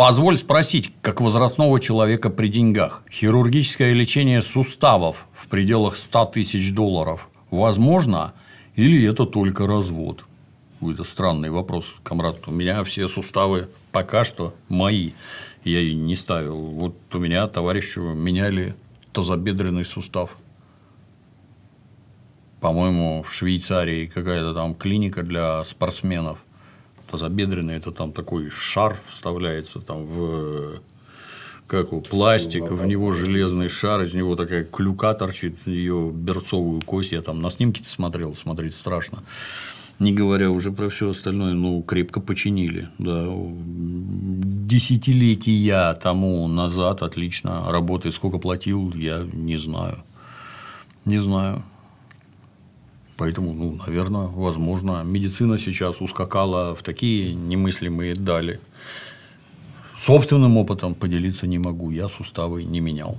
Позволь спросить, как возрастного человека при деньгах, хирургическое лечение суставов в пределах 100 тысяч долларов возможно или это только развод? Это странный вопрос, комрад. У меня все суставы пока что мои. Я и не ставил. Вот у меня товарищу меняли тазобедренный сустав. По-моему, в Швейцарии какая-то там клиника для спортсменов тазобедренный, это там такой шар вставляется там в как его, пластик, в него железный шар, из него такая клюка торчит, ее берцовую кость. Я там на снимке смотрел, смотреть страшно. Не говоря уже про все остальное, ну, крепко починили. Да. Десятилетия тому назад отлично работает. Сколько платил, я не знаю. Не знаю. Поэтому, ну, наверное, возможно, медицина сейчас ускакала в такие немыслимые дали. Собственным опытом поделиться не могу. Я суставы не менял.